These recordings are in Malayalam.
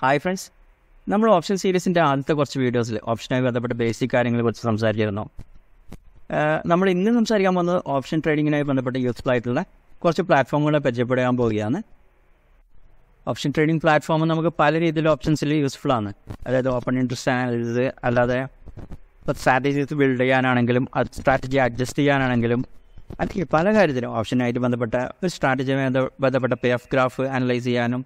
ഹായ് ഫ്രണ്ട്സ് നമ്മൾ ഓപ്ഷൻ സീരീസിൻ്റെ ആദ്യത്തെ കുറച്ച് വീഡിയോസിൽ ഓപ്ഷനായി ബന്ധപ്പെട്ട ബേസിക് കാര്യങ്ങളെ കുറിച്ച് സംസാരിച്ചിരുന്നു നമ്മൾ ഇന്ന് സംസാരിക്കാൻ പോകുന്നത് ഓപ്ഷൻ ട്രേഡിങ്ങിനായി ബന്ധപ്പെട്ട് യൂസ്ഫുൾ ആയിട്ടുള്ള കുറച്ച് പ്ലാറ്റ്ഫോമുകളെ പരിചയപ്പെടാൻ പോവുകയാണ് ഓപ്ഷൻ ട്രേഡിംഗ് പ്ലാറ്റ്ഫോം നമുക്ക് പല രീതിയിൽ ഓപ്ഷൻസിൽ യൂസ്ഫുൾ ആണ് അതായത് ഓപ്പൺ ഇൻട്രസ്റ്റ് അനാലിസിസ് അല്ലാതെ ഇപ്പോൾ സ്ട്രാറ്റജീസ് ബിൽഡ് ചെയ്യാനാണെങ്കിലും സ്ട്രാറ്റജി അഡ്ജസ്റ്റ് ചെയ്യാനാണെങ്കിലും അല്ലെങ്കിൽ പല കാര്യത്തിലും ഓപ്ഷനായിട്ട് ബന്ധപ്പെട്ട ഒരു സ്ട്രാറ്റജിയുമായി ബന്ധപ്പെട്ട പേ ഓഫ് ഗ്രാഫ് അനലൈസ് ചെയ്യാനും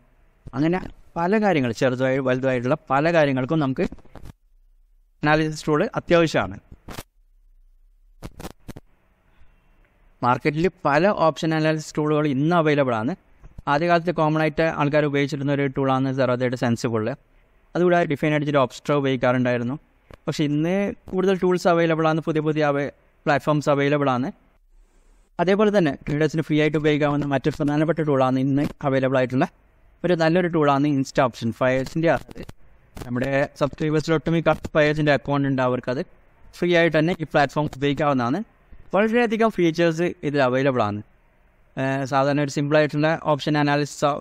അങ്ങനെ പല കാര്യങ്ങൾ ചെറുതായി വലുതായിട്ടുള്ള പല കാര്യങ്ങൾക്കും നമുക്ക് അനാലിസിസ് ടൂൾ അത്യാവശ്യമാണ് മാർക്കറ്റിൽ പല ഓപ്ഷൻ അനാലിസിസ് ടൂളുകൾ ഇന്ന് അവൈലബിൾ ആണ് ആദ്യകാലത്ത് കോമൺ ആയിട്ട് ആൾക്കാർ ഉപയോഗിച്ചിരുന്ന ഒരു ടൂളാണ് സെറോതയുടെ സെൻസിബിൾ അതുകൂടാതെ ഡിഫൈൻ അടിച്ചിട്ട് ഓപ്സ്ട്രോ ഉപയോഗിക്കാറുണ്ടായിരുന്നു പക്ഷേ ഇന്ന് കൂടുതൽ ടൂൾസ് അവൈലബിൾ ആണ് പുതിയ പുതിയ പ്ലാറ്റ്ഫോംസ് അവൈലബിൾ ആണ് അതേപോലെ തന്നെ ട്രേഡേഴ്സിന് ഫ്രീ ആയിട്ട് ഉപയോഗിക്കാവുന്ന മറ്റൊരു പ്രധാനപ്പെട്ട ടൂളാണ് ഇന്ന് അവൈലബിൾ ആയിട്ടുള്ള ഒരു നല്ലൊരു ടൂളാണ് ഇൻസ്റ്റ ഓപ്ഷൻ ഫയേഴ്സിൻ്റെ അത് നമ്മുടെ ഈ ഒട്ടുമിക്ക ഫയേഴ്സിൻ്റെ അക്കൗണ്ട് ഉണ്ട് അവർക്ക് അത് ഫ്രീ ആയിട്ട് തന്നെ ഈ പ്ലാറ്റ്ഫോം ഉപയോഗിക്കാവുന്നതാണ് വളരെയധികം ഫീച്ചേഴ്സ് ഇതിൽ അവൈലബിൾ ആണ് സാധാരണ ഒരു സിമ്പിളായിട്ടുള്ള ഓപ്ഷൻ അനാലിസിസോ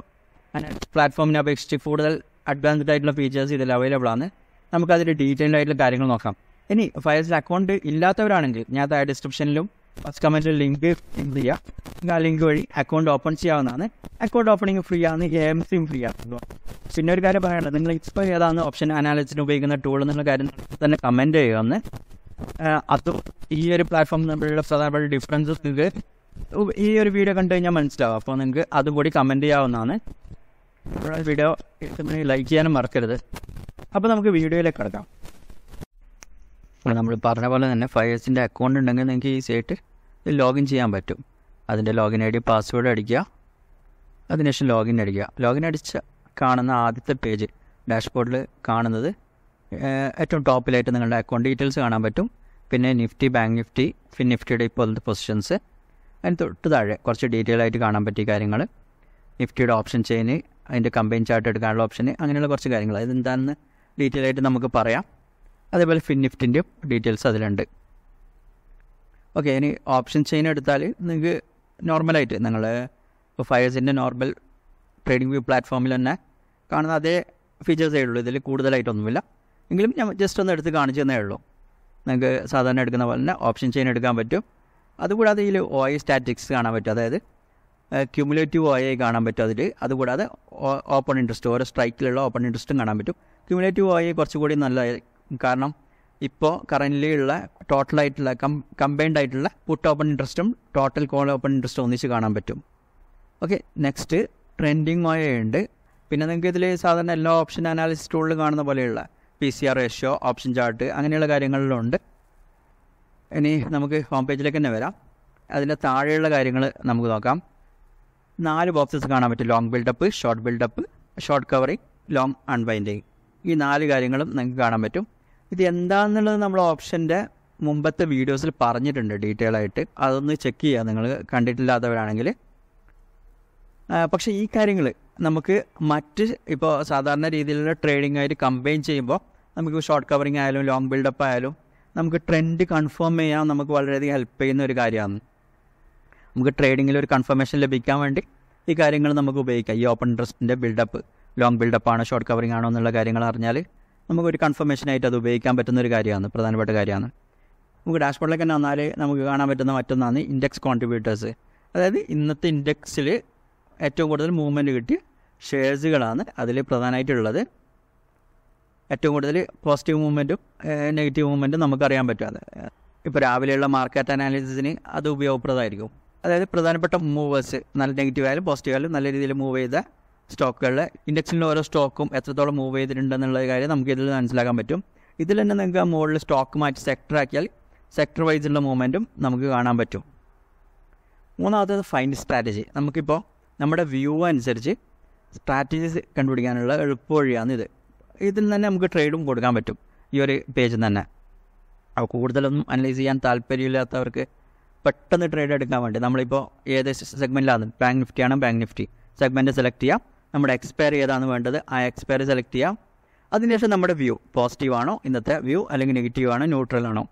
പ്ലാറ്റ്ഫോമിനെ അപേക്ഷിച്ച് കൂടുതൽ അഡ്വാൻസ്ഡ് ആയിട്ടുള്ള ഫീച്ചേഴ്സ് ഇതിൽ അവൈലബിൾ ആണ് നമുക്കതിൽ ഡീറ്റെയിൽഡ് ആയിട്ടുള്ള കാര്യങ്ങൾ നോക്കാം ഇനി ഫയൽസിൽ അക്കൗണ്ട് ഇല്ലാത്തവരാണെങ്കിൽ ഞാൻ താഴെ ഡിസ്ക്രിപ്ഷനിലും ഫസ്റ്റ് കമൻറ്റിൽ ലിങ്ക് എന്ത് ചെയ്യാം ആ ലിങ്ക് വഴി അക്കൗണ്ട് ഓപ്പൺ ചെയ്യാവുന്നതാണ് അക്കൗണ്ട് ഓപ്പണിങ് ഫ്രീ ആണ് എ എം സിയും ഫ്രീ ആണ് പിന്നെ ഒരു കാര്യം പറയാനുള്ളത് നിങ്ങൾ ഇപ്പോൾ ഏതാണ് ഓപ്ഷൻ അനാലിസിന് ഉപയോഗിക്കുന്ന ടൂൾ എന്നുള്ള കാര്യം തന്നെ കമൻറ്റ് ചെയ്യുമെന്ന് അതും ഈ ഒരു പ്ലാറ്റ്ഫോം തമ്മിലുള്ള പ്രധാനപ്പെട്ട ഡിഫറൻസസ് നിങ്ങൾക്ക് ഈ ഒരു വീഡിയോ കണ്ടു കഴിഞ്ഞാൽ മനസ്സിലാവും അപ്പോൾ നിങ്ങൾക്ക് അതും കൂടി കമൻറ്റ് ചെയ്യാവുന്നതാണ് നമ്മുടെ വീഡിയോ ലൈക്ക് ചെയ്യാനും മറക്കരുത് അപ്പോൾ നമുക്ക് വീഡിയോയിലേക്ക് കിടക്കാം നമ്മൾ പറഞ്ഞ പോലെ തന്നെ ഫൈവ് അക്കൗണ്ട് ഉണ്ടെങ്കിൽ നിങ്ങൾക്ക് ഈസി ആയിട്ട് ലോഗിൻ ചെയ്യാൻ പറ്റും അതിൻ്റെ ലോഗിൻ ഐ ഡി പാസ്വേഡ് അടിക്കുക അതിനുശേഷം ലോഗിൻ അടിക്കുക ലോഗിൻ അടിച്ച് കാണുന്ന ആദ്യത്തെ പേജ് ഡാഷ്ബോർഡിൽ കാണുന്നത് ഏറ്റവും ടോപ്പിലായിട്ട് നിങ്ങളുടെ അക്കൗണ്ട് ഡീറ്റെയിൽസ് കാണാൻ പറ്റും പിന്നെ നിഫ്റ്റി ബാങ്ക് നിഫ്റ്റി ഫിൻ നിഫ്റ്റിയുടെ ഇപ്പോഴത്തെ പൊസിഷൻസ് അതിന് തൊട്ട് താഴെ കുറച്ച് ഡീറ്റെയിൽ ആയിട്ട് കാണാൻ പറ്റിയ കാര്യങ്ങൾ നിഫ്റ്റിയുടെ ഓപ്ഷൻ ചെയിന് അതിൻ്റെ കമ്പൈൻ ചാർട്ട് എടുക്കാനുള്ള ഓപ്ഷന് അങ്ങനെയുള്ള കുറച്ച് കാര്യങ്ങൾ അതെന്താണെന്ന് ഡീറ്റെയിൽ ആയിട്ട് നമുക്ക് പറയാം അതേപോലെ ഫിൻ നിഫ്റ്റിൻ്റെയും ഡീറ്റെയിൽസ് അതിലുണ്ട് ഓക്കെ ഇനി ഓപ്ഷൻ ചെയിൻ എടുത്താൽ നിങ്ങൾക്ക് നോർമലായിട്ട് നിങ്ങൾ ഫയേഴ്സിൻ്റെ നോർമൽ ട്രേഡിംഗ് വ്യൂ പ്ലാറ്റ്ഫോമിൽ തന്നെ കാണുന്ന അതേ ഫീച്ചേഴ്സേ ഉള്ളൂ ഇതിൽ കൂടുതലായിട്ടൊന്നുമില്ല എങ്കിലും ഞാൻ ജസ്റ്റ് ഒന്ന് എടുത്ത് കാണിച്ചു തന്നേ ഉള്ളൂ നിങ്ങൾക്ക് സാധാരണ എടുക്കുന്ന പോലെ തന്നെ ഓപ്ഷൻ ചെയിൻ എടുക്കാൻ പറ്റും അതുകൂടാതെ ഇതിൽ ഒ ഐ സ്റ്റാറ്റിക്സ് കാണാൻ പറ്റും അതായത് ക്യുമുലേറ്റീവ് ഒ ഐ കാണാൻ പറ്റും അതിൽ അതുകൂടാതെ ഓപ്പൺ ഇൻട്രസ്റ്റ് ഓരോ സ്ട്രൈക്കിലുള്ള ഓപ്പൺ ഇൻട്രസ്റ്റും കാണാൻ പറ്റും ക്യുമുലേറ്റീവ് ഒ ഐ കുറച്ചുകൂടി നല്ല കാരണം ഇപ്പോൾ കറൻ്റ്ലി ഉള്ള ടോട്ടൽ ആയിട്ടുള്ള കം കമ്പൈൻഡ് ആയിട്ടുള്ള പുട്ട് ഓപ്പൺ ഇൻട്രസ്റ്റും ടോട്ടൽ കോൾ ഓപ്പൺ ഇൻട്രസ്റ്റും ഒന്നിച്ച് കാണാൻ പറ്റും ഓക്കെ നെക്സ്റ്റ് ട്രെൻഡിങ് ഓയ ഉണ്ട് പിന്നെ നിങ്ങൾക്ക് ഇതിൽ സാധാരണ എല്ലാ ഓപ്ഷൻ അനാലിസിസ് ടൂളിൽ കാണുന്ന പോലെയുള്ള P C R ratio option chart അങ്ങനെയുള്ള കാര്യങ്ങളിലുണ്ട് ഇനി നമുക്ക് ഹോം പേജിലേക്ക് തന്നെ വരാം അതിൻ്റെ താഴെയുള്ള കാര്യങ്ങൾ നമുക്ക് നോക്കാം നാല് ബോക്സസ് കാണാൻ പറ്റും long buildup short buildup short covering long അൺബൈൻഡിങ് ഈ നാല് കാര്യങ്ങളും നിങ്ങൾക്ക് കാണാൻ പറ്റും ഇത് എന്താണെന്നുള്ളത് നമ്മൾ ഓപ്ഷൻ്റെ മുമ്പത്തെ വീഡിയോസിൽ പറഞ്ഞിട്ടുണ്ട് ഡീറ്റെയിൽ ആയിട്ട് അതൊന്ന് ചെക്ക് ചെയ്യുക നിങ്ങൾ കണ്ടിട്ടില്ലാത്തവരാണെങ്കിൽ പക്ഷേ ഈ കാര്യങ്ങൾ നമുക്ക് മറ്റ് ഇപ്പോൾ സാധാരണ രീതിയിലുള്ള ട്രേഡിംഗ് ആയിട്ട് കമ്പൈൻ ചെയ്യുമ്പോൾ നമുക്ക് ഷോർട്ട് കവറിങ് ആയാലും ലോങ് ബിൽഡപ്പ് ആയാലും നമുക്ക് ട്രെൻഡ് കൺഫേം ചെയ്യാൻ നമുക്ക് വളരെയധികം ഹെൽപ്പ് ചെയ്യുന്ന ഒരു കാര്യമാണ് നമുക്ക് ട്രേഡിങ്ങിൽ ഒരു കൺഫർമേഷൻ ലഭിക്കാൻ വേണ്ടി ഈ കാര്യങ്ങൾ നമുക്ക് ഉപയോഗിക്കാം ഈ ഓപ്പൺ ഇൻട്രസ്റ്റിൻ്റെ ബിൽഡപ്പ് ലോങ് ബിൽഡപ്പ് ആണോ ഷോർട്ട് കവറിങ് ആണോ എന്നുള്ള കാര്യങ്ങൾ അറിഞ്ഞാൽ നമുക്കൊരു കൺഫർമേഷനായിട്ട് അത് ഉപയോഗിക്കാൻ പറ്റുന്ന ഒരു കാര്യമാണ് പ്രധാനപ്പെട്ട കാര്യമാണ് നമുക്ക് ഡാഷ്ബോർഡിലേക്ക് തന്നെ വന്നാൽ നമുക്ക് കാണാൻ പറ്റുന്ന മറ്റൊന്നാണ് ഇൻഡെക്സ് കോൺട്രിബ്യൂട്ടേഴ്സ് അതായത് ഇന്നത്തെ ഇൻഡെക്സിൽ ഏറ്റവും കൂടുതൽ മൂവ്മെൻറ്റ് കിട്ടിയ ഷെയർസുകളാണ് അതിൽ പ്രധാനമായിട്ടുള്ളത് ഏറ്റവും കൂടുതൽ പോസിറ്റീവ് മൂവ്മെൻറ്റും നെഗറ്റീവ് മൂവ്മെൻറ്റും നമുക്കറിയാൻ പറ്റും അത് ഇപ്പോൾ രാവിലെയുള്ള മാർക്കറ്റ് അനാലിസിന് അത് ഉപയോഗപ്രദമായിരിക്കും അതായത് പ്രധാനപ്പെട്ട മൂവേഴ്സ് നല്ല നെഗറ്റീവ് ആയാലും പോസിറ്റീവ് ആയാലും നല്ല രീതിയിൽ മൂവ് ചെയ്ത സ്റ്റോക്കുകളിലെ ഇൻഡക്സിൻ്റെ ഓരോ സ്റ്റോക്കും എത്രത്തോളം മൂവ് ചെയ്തിട്ടുണ്ടെന്നുള്ള കാര്യം നമുക്ക് ഇതിൽ മനസ്സിലാക്കാൻ പറ്റും ഇതിൽ തന്നെ നിങ്ങൾക്ക് മുകളിൽ സ്റ്റോക്ക് മാറ്റി സെക്ടർ ആക്കിയാൽ സെക്ടർ വൈസുള്ള മൂവ്മെൻറ്റും നമുക്ക് കാണാൻ പറ്റും മൂന്നാമത്തേത് ഫൈൻഡ് സ്ട്രാറ്റജി നമുക്കിപ്പോൾ നമ്മുടെ വ്യൂ അനുസരിച്ച് സ്ട്രാറ്റജീസ് കണ്ടുപിടിക്കാനുള്ള എളുപ്പ വഴിയാണ് ഇത് ഇതിൽ തന്നെ നമുക്ക് ട്രേഡും കൊടുക്കാൻ പറ്റും ഈ ഒരു പേജിൽ തന്നെ അപ്പോൾ കൂടുതലൊന്നും അനലൈസ് ചെയ്യാൻ താല്പര്യമില്ലാത്തവർക്ക് പെട്ടെന്ന് ട്രേഡ് എടുക്കാൻ വേണ്ടി നമ്മളിപ്പോൾ ഏത് സെഗ്മെൻറ്റിലാണ് ബാങ്ക് നിഫ്റ്റിയാണ് ബാങ്ക് നിഫ്റ്റി സെഗ്മെൻറ്റ് സെലക്ട് ചെയ്യാം നമ്മുടെ എക്സ്പയർ ഏതാണ് വേണ്ടത് ആ എക്സ്പയർ സെലക്ട് ചെയ്യാം അതിനുശേഷം നമ്മുടെ വ്യൂ പോസിറ്റീവ് ആണോ ഇന്നത്തെ വ്യൂ അല്ലെങ്കിൽ നെഗറ്റീവ് ആണോ ന്യൂട്രൽ ആണോ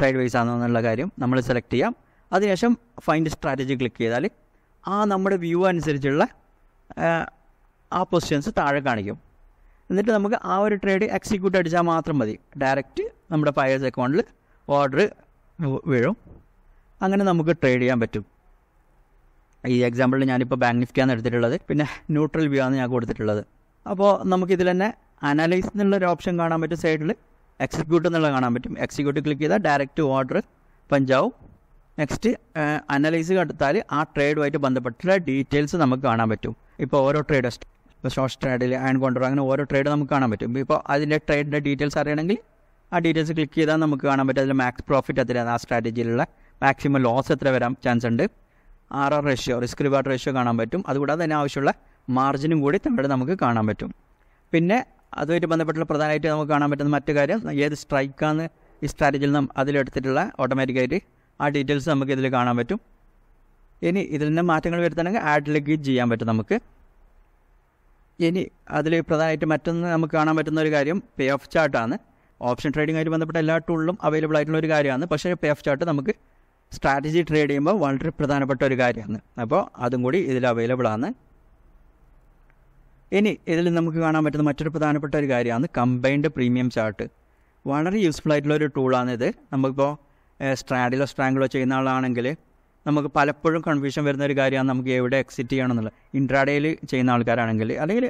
സൈഡ് വൈസ് ആണോ എന്നുള്ള കാര്യം നമ്മൾ സെലക്ട് ചെയ്യാം അതിനുശേഷം ഫൈൻഡ് സ്ട്രാറ്റജി ക്ലിക്ക് ചെയ്താൽ ആ നമ്മുടെ വ്യൂ അനുസരിച്ചുള്ള ആ പൊസിഷൻസ് താഴെ കാണിക്കും എന്നിട്ട് നമുക്ക് ആ ഒരു ട്രേഡ് എക്സിക്യൂട്ട് അടിച്ചാൽ മാത്രം മതി ഡയറക്റ്റ് നമ്മുടെ പയേഴ്സ് അക്കൗണ്ടിൽ ഓർഡർ വീഴും അങ്ങനെ നമുക്ക് ട്രേഡ് ചെയ്യാൻ പറ്റും ഈ എക്സാമ്പിളിൽ ഞാനിപ്പോൾ ബാങ്ക് നിഫ്റ്റിയാണ് എടുത്തിട്ടുള്ളത് പിന്നെ ന്യൂട്രൽ വ്യൂ ആണ് ഞാൻ കൊടുത്തിട്ടുള്ളത് അപ്പോൾ നമുക്കിതിൽ തന്നെ അനലൈസ് എന്നുള്ളൊരു ഓപ്ഷൻ കാണാൻ പറ്റും സൈഡിൽ എക്സിക്യൂട്ട് എന്നുള്ളത് കാണാൻ പറ്റും എക്സിക്യൂട്ട് ക്ലിക്ക് ചെയ്താൽ ഡയറക്റ്റ് ഓർഡർ പഞ്ചാവും നെക്സ്റ്റ് അനലൈസ് കടുത്താൽ ആ ട്രേഡുമായിട്ട് ബന്ധപ്പെട്ടുള്ള ഡീറ്റെയിൽസ് നമുക്ക് കാണാൻ പറ്റും ഇപ്പോൾ ഓരോ ട്രേഡ് ഇപ്പോൾ ഷോർട്ട് ട്രേഡിൽ ആൻഡ് കോണ്ടർ അങ്ങനെ ഓരോ ട്രേഡ് നമുക്ക് കാണാൻ പറ്റും ഇപ്പോൾ അതിൻ്റെ ട്രേഡിൻ്റെ ഡീറ്റെയിൽസ് അറിയണമെങ്കിൽ ആ ഡീറ്റെയിൽസ് ക്ലിക്ക് ചെയ്താൽ നമുക്ക് കാണാൻ പറ്റും അതിൽ മാക്സ് പ്രോഫിറ്റ് എത്രയാണ് ആ സ്ട്രാറ്റജിയിലുള്ള മാക്സിമം ലോസ് എത്ര വരാൻ ചാൻസ് ഉണ്ട് R R ratio risk reward ratio കാണാൻ പറ്റും അതുകൂടാതെ തന്നെ ആവശ്യമുള്ള മാർജിനും കൂടി തമ്മിൽ നമുക്ക് കാണാൻ പറ്റും പിന്നെ അതുമായിട്ട് ബന്ധപ്പെട്ടുള്ള പ്രധാനമായിട്ട് നമുക്ക് കാണാൻ പറ്റുന്ന മറ്റു കാര്യം ഏത് സ്ട്രൈക്കാന്ന് ഈ സ്ട്രാറ്റജിയിൽ നിന്നും അതിലെടുത്തിട്ടുള്ള ഓട്ടോമാറ്റിക്കായിട്ട് ആ ഡീറ്റെയിൽസ് നമുക്ക് ഇതിൽ കാണാൻ പറ്റും ഇനി ഇതിൽ നിന്ന് മാറ്റങ്ങൾ വരുത്തണമെങ്കിൽ ആഡിലേക്ക് ചെയ്യാൻ പറ്റും നമുക്ക് ഇനി അതിൽ പ്രധാനമായിട്ട് മറ്റൊന്ന് നമുക്ക് കാണാൻ പറ്റുന്ന ഒരു കാര്യം പേ ഓഫ് ചാർട്ടാണ് ഓപ്ഷൻ ട്രേഡിംഗ് ആയിട്ട് ബന്ധപ്പെട്ട എല്ലാ ടൂളിലും അവൈലബിൾ ആയിട്ടുള്ള ഒരു കാര്യമാണ് പക്ഷേ പേ ഓഫ് ചാർട്ട് നമുക്ക് സ്ട്രാറ്റജി ട്രേഡ് ചെയ്യുമ്പോൾ വളരെ പ്രധാനപ്പെട്ട ഒരു കാര്യമാണ് അപ്പോൾ അതും കൂടി ഇതിൽ അവൈലബിൾ ആണ് ഇനി ഇതിൽ നമുക്ക് കാണാൻ പറ്റുന്ന മറ്റൊരു പ്രധാനപ്പെട്ട ഒരു കാര്യമാണ് കമ്പൈൻഡ് പ്രീമിയം ചാർട്ട് വളരെ യൂസ്ഫുൾ ആയിട്ടുള്ള ഒരു ടൂളാണിത് നമുക്കിപ്പോൾ സ്ട്രാഡിലോ സ്ട്രാങ്കിളോ ചെയ്യുന്ന ആളാണെങ്കിൽ നമുക്ക് പലപ്പോഴും കൺഫ്യൂഷൻ വരുന്ന ഒരു കാര്യമാണ് നമുക്ക് എവിടെ എക്സിറ്റ് ചെയ്യണം എന്നുള്ളത് ഇൻട്രാഡേയിൽ ചെയ്യുന്ന ആൾക്കാരാണെങ്കിൽ അല്ലെങ്കിൽ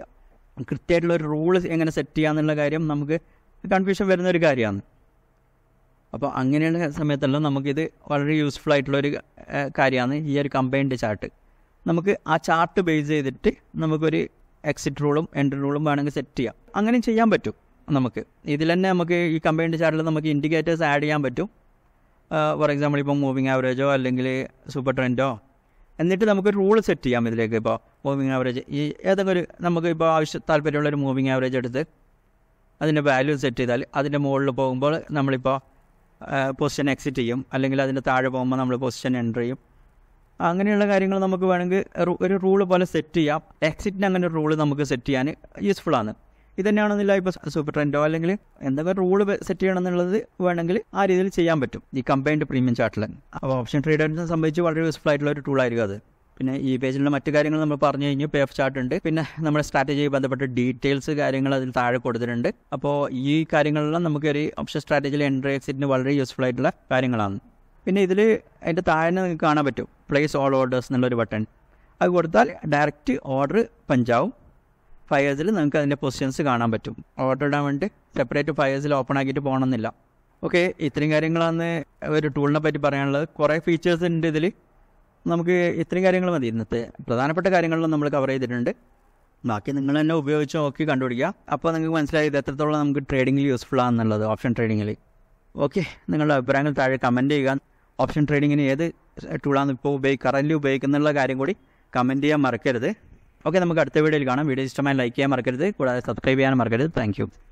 കൃത്യമായിട്ടുള്ള ഒരു റൂൾ എങ്ങനെ സെറ്റ് ചെയ്യാമെന്നുള്ള കാര്യം നമുക്ക് കൺഫ്യൂഷൻ വരുന്ന ഒരു കാര്യമാണ് അപ്പോൾ അങ്ങനെയുള്ള സമയത്തെല്ലാം നമുക്കിത് വളരെ യൂസ്ഫുൾ ആയിട്ടുള്ളൊരു കാര്യമാണ് ഈ ഒരു കമ്പൈൻഡ് ചാർട്ട് നമുക്ക് ആ ചാർട്ട് ബേസ് ചെയ്തിട്ട് നമുക്കൊരു എക്സിറ്റ് റൂളും എൻട്രി റൂളും വേണമെങ്കിൽ സെറ്റ് ചെയ്യാം അങ്ങനെ ചെയ്യാൻ പറ്റും നമുക്ക് ഇതിൽ തന്നെ നമുക്ക് ഈ കമ്പൈൻഡ് ചാർട്ടിൽ നമുക്ക് ഇൻഡിക്കേറ്റേഴ്സ് ആഡ് ചെയ്യാൻ പറ്റും ഫോർ എക്സാമ്പിൾ ഇപ്പോൾ മൂവിങ് ആവറേജോ അല്ലെങ്കിൽ സൂപ്പർ ട്രെൻഡോ എന്നിട്ട് നമുക്ക് റൂൾ സെറ്റ് ചെയ്യാം ഇതിലേക്ക് ഇപ്പോൾ മൂവിങ് ആവറേജ് ഈ ഏതെങ്കിലും ഒരു നമുക്ക് ഇപ്പോൾ ആവശ്യ താല്പര്യമുള്ള ഒരു മൂവിങ് ആവറേജ് എടുത്ത് അതിൻ്റെ വാല്യൂ സെറ്റ് ചെയ്താൽ അതിൻ്റെ മുകളിൽ പോകുമ്പോൾ നമ്മളിപ്പോൾ പൊസിഷൻ എക്സിറ്റ് ചെയ്യും അല്ലെങ്കിൽ അതിൻ്റെ താഴെ പോകുമ്പോൾ നമ്മൾ പൊസിഷൻ എൻ്റർ ചെയ്യും അങ്ങനെയുള്ള കാര്യങ്ങൾ നമുക്ക് വേണമെങ്കിൽ ഒരു റൂള് പോലെ സെറ്റ് ചെയ്യാം എക്സിറ്റിന് അങ്ങനെ ഒരു റൂള് നമുക്ക് സെറ്റ് ചെയ്യാൻ യൂസ്ഫുള്ളാണ് ഇത് തന്നെയാണെന്നില്ല ഇപ്പോൾ സൂപ്പർ ട്രെൻഡോ അല്ലെങ്കിൽ എന്തൊക്കെ റൂള് സെറ്റ് ചെയ്യണമെന്നുള്ളത് വേണമെങ്കിൽ ആ രീതിയിൽ ചെയ്യാൻ പറ്റും ഈ കമ്പൈൻഡ് പ്രീമിയം ചാർട്ടിൽ അപ്പോൾ ഓപ്ഷൻ ട്രേഡേഴ്സിനെ സംബന്ധിച്ച് വളരെ യൂസ്ഫുൾ ആയിട്ടുള്ള ഒരു ടൂളായിരിക്കും അത് പിന്നെ ഈ പേജിലുള്ള മറ്റു കാര്യങ്ങൾ നമ്മൾ പറഞ്ഞു കഴിഞ്ഞു പേ ഓഫ് ചാർട്ട് ഉണ്ട് പിന്നെ നമ്മുടെ സ്ട്രാറ്റജിയുമായി ബന്ധപ്പെട്ട ഡീറ്റെയിൽസ് കാര്യങ്ങൾ അതിൽ താഴെ കൊടുത്തിട്ടുണ്ട് അപ്പോൾ ഈ കാര്യങ്ങളെല്ലാം നമുക്കൊരു ഓപ്ഷൻ സ്ട്രാറ്റജിയിൽ എൻട്രി എക്സിറ്റിന് വളരെ യൂസ്ഫുൾ ആയിട്ടുള്ള കാര്യങ്ങളാണ് പിന്നെ ഇതിൽ അതിൻ്റെ താഴെ നിങ്ങൾക്ക് കാണാൻ പറ്റും പ്ലേസ് ഓൾ ഓർഡേഴ്സ് എന്നുള്ളൊരു ബട്ടൺ അത് കൊടുത്താൽ ഡയറക്റ്റ് ഓർഡർ പഞ്ചാവും ഫയേഴ്സിൽ നിങ്ങൾക്ക് അതിൻ്റെ പൊസിഷൻസ് കാണാൻ പറ്റും ഓർഡർ ഇടാൻ വേണ്ടി സെപ്പറേറ്റ് ഫയേഴ്സിൽ ഓപ്പൺ ആക്കിയിട്ട് പോകണമെന്നില്ല ഓക്കെ ഇത്രയും കാര്യങ്ങളാണ് ഒരു ടൂളിനെ പറ്റി പറയാനുള്ളത് കുറേ ഫീച്ചേഴ്സ് ഉണ്ട് ഇതിൽ നമുക്ക് ഇത്രയും കാര്യങ്ങൾ മതി ഇന്നത്തെ പ്രധാനപ്പെട്ട കാര്യങ്ങളിലും നമ്മൾ കവർ ചെയ്തിട്ടുണ്ട് ബാക്കി നിങ്ങൾ തന്നെ ഉപയോഗിച്ച് നോക്കി കണ്ടുപിടിക്കുക അപ്പോൾ നിങ്ങൾക്ക് മനസ്സിലായി ഇത് എത്രത്തോളം നമുക്ക് ട്രേഡിംഗിൽ യൂസ്ഫുൾ ആണെന്നുള്ളത് ഓപ്ഷൻ ട്രേഡിങ്ങിൽ ഓക്കെ നിങ്ങളുടെ അഭിപ്രായങ്ങൾ താഴെ കമൻറ്റ് ചെയ്യുക ഓപ്ഷൻ ട്രേഡിങ്ങിന് ഏത് ടൂളാണ് ഇപ്പോൾ ഉപയോഗി കറൻ്റ് ഉപയോഗിക്കുന്നുള്ള കാര്യം കൂടി കമൻറ്റ് ചെയ്യാൻ മറക്കരുത് ഓക്കെ നമുക്ക് അടുത്ത വീഡിയോയിൽ കാണാം വീഡിയോ ഇഷ്ടമായി ലൈക്ക് ചെയ്യാൻ മറക്കരുത് കൂടാതെ സബ്സ്ക്രൈബ് ചെയ്യാൻ മറക്കരുത് താങ്ക്